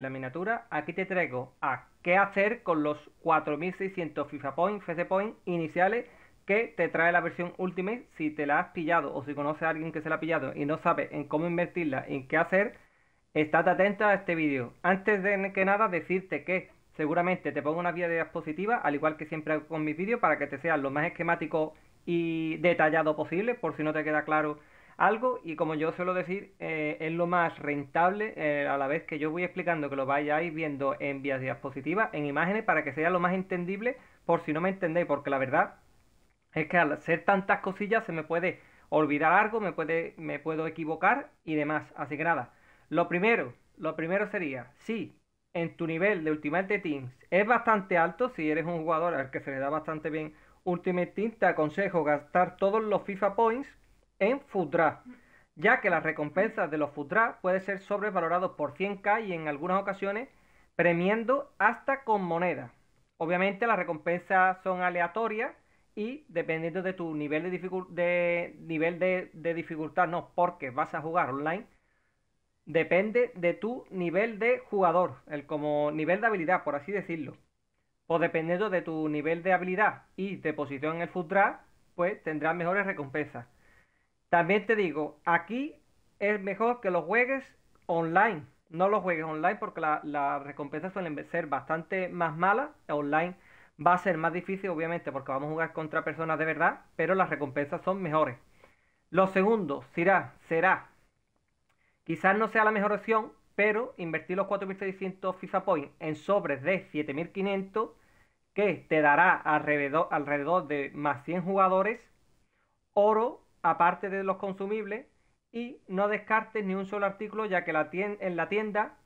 la miniatura, aquí te traigo a qué hacer con los 4600 FIFA POINTS, FC Point iniciales que te trae la versión Ultimate. Si te la has pillado o si conoces a alguien que se la ha pillado y no sabe en cómo invertirla, en qué hacer, estate atento a este vídeo. Antes de que nada, decirte que seguramente te pongo una guía de diapositiva, al igual que siempre hago con mis vídeos, para que te sea lo más esquemático y detallado posible, por si no te queda claro algo y como yo suelo decir, eh, es lo más rentable eh, a la vez que yo voy explicando que lo vayáis viendo en vías diapositivas, en imágenes, para que sea lo más entendible por si no me entendéis, porque la verdad es que al hacer tantas cosillas se me puede olvidar algo, me, puede, me puedo equivocar y demás. Así que nada, lo primero, lo primero sería, si en tu nivel de Ultimate Teams es bastante alto, si eres un jugador al que se le da bastante bien Ultimate Teams, te aconsejo gastar todos los FIFA Points en FUTRA, ya que las recompensas de los FUTRA pueden ser sobrevalorados por 100k y en algunas ocasiones premiando hasta con moneda. Obviamente las recompensas son aleatorias y dependiendo de tu nivel de, de nivel de, dificultad, no, porque vas a jugar online, depende de tu nivel de jugador, el como nivel de habilidad, por así decirlo. o dependiendo de tu nivel de habilidad y de posición en el FUTRA pues tendrás mejores recompensas. También te digo, aquí es mejor que los juegues online. No los juegues online porque las recompensas suelen ser bastante más malas. Online va a ser más difícil, obviamente, porque vamos a jugar contra personas de verdad, pero las recompensas son mejores. Lo segundo, será, será. Quizás no sea la mejor opción, pero invertir los 4.600 FIFA Points en sobres de 7.500 que te dará alrededor, alrededor de más 100 jugadores, oro aparte de los consumibles, y no descartes ni un solo artículo, ya que la en la tienda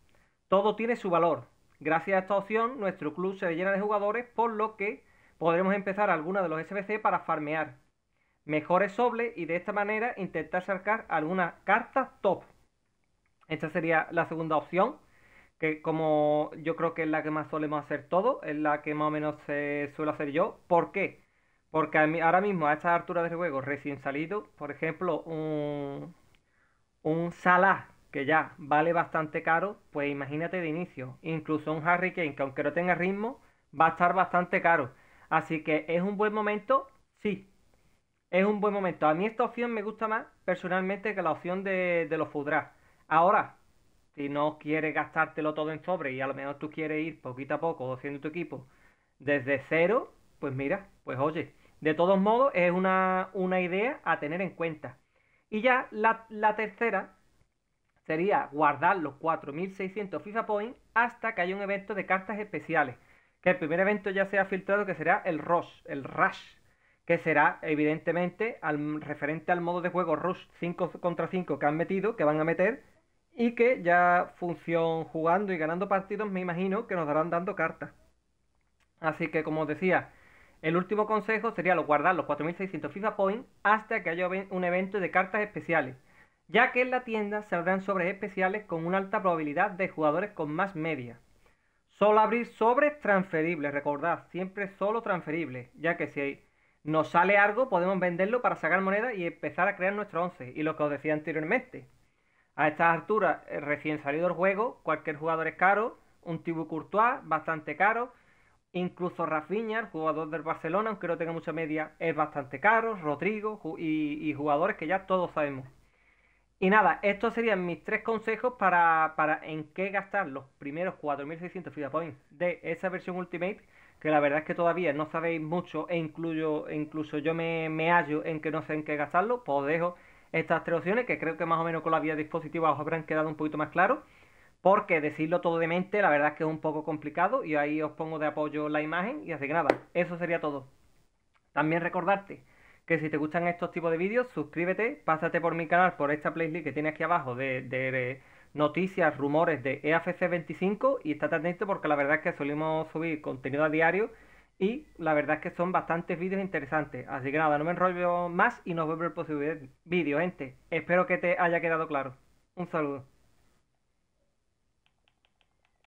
todo tiene su valor. Gracias a esta opción, nuestro club se llena de jugadores, por lo que podremos empezar alguna de los SBC para farmear. Mejores sobres y de esta manera intentar sacar algunas cartas top. Esta sería la segunda opción, que como yo creo que es la que más solemos hacer todo, es la que más o menos se suelo hacer yo. ¿Por qué? Porque ahora mismo, a estas alturas de juego, recién salido, por ejemplo, un, un Salah, que ya vale bastante caro, pues imagínate de inicio. Incluso un Harry Kane, que aunque no tenga ritmo, va a estar bastante caro. Así que es un buen momento, sí. Es un buen momento. A mí esta opción me gusta más personalmente que la opción de, los Fudra. Ahora, si no quieres gastártelo todo en sobre y a lo mejor tú quieres ir poquito a poco haciendo tu equipo desde cero, pues mira, pues oye, de todos modos, es una, idea a tener en cuenta. Y ya la, tercera sería guardar los 4.600 FIFA Points hasta que haya un evento de cartas especiales. Que el primer evento ya sea filtrado, que será el Rush, el Rush, que será evidentemente al, referente al modo de juego Rush 5 contra 5 que han metido, que van a meter, y que ya función jugando y ganando partidos, me imagino que nos darán dando cartas. Así que como os decía, el último consejo sería lo guardar los 4600 FIFA Points hasta que haya un evento de cartas especiales, ya que en la tienda saldrán sobres especiales con una alta probabilidad de jugadores con más media. Solo abrir sobres transferibles, recordad, siempre solo transferibles, ya que si nos sale algo podemos venderlo para sacar moneda y empezar a crear nuestro 11, y lo que os decía anteriormente. A estas alturas, eh, recién salido el juego, cualquier jugador es caro, un Tibu Courtois bastante caro, Incluso Rafinha, el jugador del Barcelona, aunque no tenga mucha media, es bastante caro. Rodrigo y, jugadores que ya todos sabemos. Y nada, estos serían mis tres consejos para, para en qué gastar los primeros 4.600 FIFA Points de esa versión Ultimate, que la verdad es que todavía no sabéis mucho e incluyo, e incluso yo me, hallo en que no sé en qué gastarlo, pues os dejo estas tres opciones que creo que más o menos con la vía dispositiva os habrán quedado un poquito más claro porque decirlo todo de mente, la verdad es que es un poco complicado y ahí os pongo de apoyo la imagen y así que nada, eso sería todo. También recordarte que si te gustan estos tipos de vídeos, suscríbete, pásate por mi canal, por esta playlist que tiene aquí abajo de, noticias, rumores de EAFC 25 y estate atento porque la verdad es que solemos subir contenido a diario y la verdad es que son bastantes vídeos interesantes. Así que nada, no me enrollo más y nos vemos en el próximo vídeo, gente. Espero que te haya quedado claro. Un saludo.